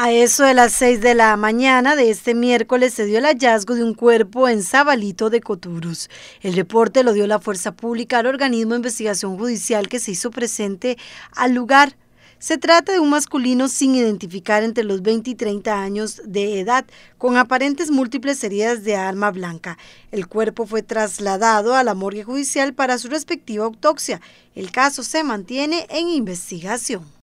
A eso de las 6 de la mañana de este miércoles se dio el hallazgo de un cuerpo en Zabalito de Coturus. El reporte lo dio la Fuerza Pública al organismo de investigación judicial que se hizo presente al lugar. Se trata de un masculino sin identificar entre los 20 y 30 años de edad, con aparentes múltiples heridas de arma blanca. El cuerpo fue trasladado a la morgue judicial para su respectiva autopsia. El caso se mantiene en investigación.